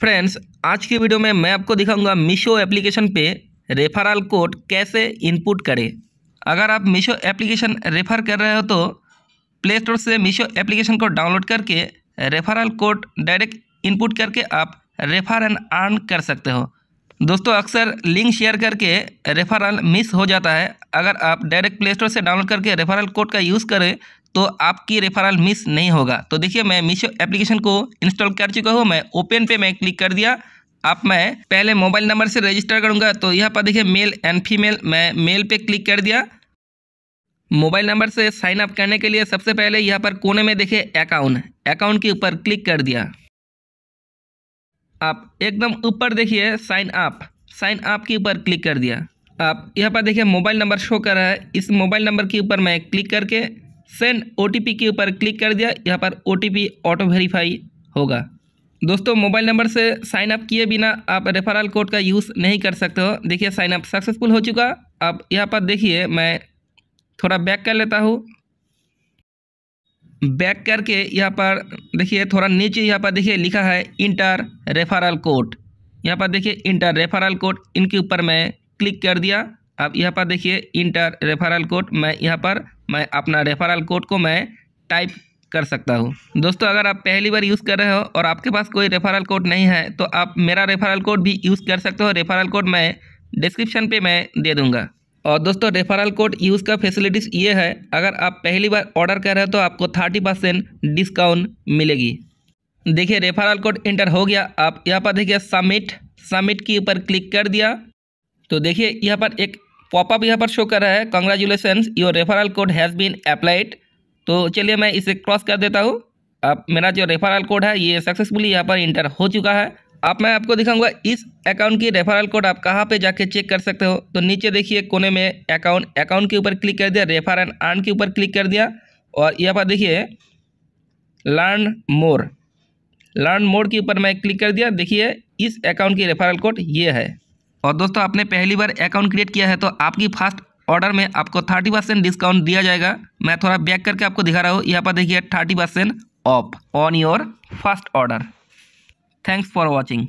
friends आज की video में मैं आपको दिखाऊंगा मीशो एप्लीकेशन पे रेफरल कोड कैसे इनपुट करें अगर आप मीशो एप्लीकेशन रेफ़र कर रहे हो तो प्ले स्टोर से मीशो एप्लीकेशन को डाउनलोड करके रेफरल कोड डायरेक्ट इनपुट करके आप रेफर एंड अर्न कर सकते हो दोस्तों अक्सर लिंक शेयर करके रेफरल मिस हो जाता है अगर आप डायरेक्ट प्ले स्टोर से डाउनलोड करके रेफरल कोड का यूज़ करें तो आपकी रेफरल मिस नहीं होगा तो देखिए मैं मीशो एप्लीकेशन को इंस्टॉल कर चुका हूँ मैं ओपन पे मैं क्लिक कर दिया आप मैं पहले मोबाइल नंबर से रजिस्टर करूँगा तो यहाँ पर देखिए मेल एंड फीमेल मैं मेल पे क्लिक कर दिया मोबाइल नंबर से साइन अप करने के लिए सबसे पहले यहाँ पर कोने में देखिए अकाउंट अकाउंट के ऊपर क्लिक कर दिया आप एकदम ऊपर देखिए साइन अप साइन अप के ऊपर क्लिक कर दिया आप यहाँ पर देखिए मोबाइल नंबर शो कर रहा है इस मोबाइल नंबर के ऊपर मैं क्लिक करके सेंड ओ के ऊपर क्लिक कर दिया यहाँ पर ओ ऑटो वेरीफाई होगा दोस्तों मोबाइल नंबर से साइन अप किए बिना आप रेफरल कोड का यूज़ नहीं कर सकते हो देखिए साइन अप सक्सेसफुल हो चुका अब यहाँ पर देखिए मैं थोड़ा बैक कर लेता हूँ बैक करके यहाँ पर देखिए थोड़ा नीचे यहाँ पर देखिए लिखा है इंटर रेफरल कोड यहाँ पर देखिए इंटर रेफरल कोड इनके ऊपर मैं क्लिक कर दिया अब यहाँ पर देखिए इंटर रेफरल कोड मैं यहाँ पर मैं अपना रेफरल कोड को मैं टाइप कर सकता हूँ दोस्तों अगर आप पहली बार यूज़ कर रहे हो और आपके पास कोई रेफरल कोड नहीं है तो आप मेरा रेफरल कोड भी यूज़ कर सकते हो रेफरल कोड मैं डिस्क्रिप्शन पे मैं दे दूँगा और दोस्तों रेफरल कोड यूज़ का फैसिलिटीज़ ये है अगर आप पहली बार ऑर्डर कर रहे हो तो आपको थर्टी परसेंट डिस्काउंट मिलेगी देखिए रेफरल कोड इंटर हो गया आप यहाँ पर देखिए सबमिट सबमिट के ऊपर क्लिक कर दिया तो देखिए यहाँ पर एक पॉपअप यहाँ पर शो कर रहा है congratulations your referral code has been applied तो चलिए मैं इसे क्रॉस कर देता हूँ अब मेरा जो रेफरल कोड है ये सक्सेसफुली यहाँ पर इंटर हो चुका है अब मैं आपको दिखाऊंगा इस अकाउंट की रेफरल कोड आप कहाँ पे जाके चेक कर सकते हो तो नीचे देखिए कोने में अकाउंट अकाउंट के ऊपर क्लिक कर दिया रेफर एंड आन के ऊपर क्लिक कर दिया और यहाँ पर देखिए लर्न मोर लर्न मोर के ऊपर मैं क्लिक कर दिया देखिए इस अकाउंट की रेफरल कोड ये है और दोस्तों आपने पहली बार अकाउंट क्रिएट किया है तो आपकी फर्स्ट ऑर्डर में आपको थर्टी परसेंट डिस्काउंट दिया जाएगा मैं थोड़ा बैक करके आपको दिखा रहा हूँ यहाँ पर देखिए thirty percent off on your first order thanks for watching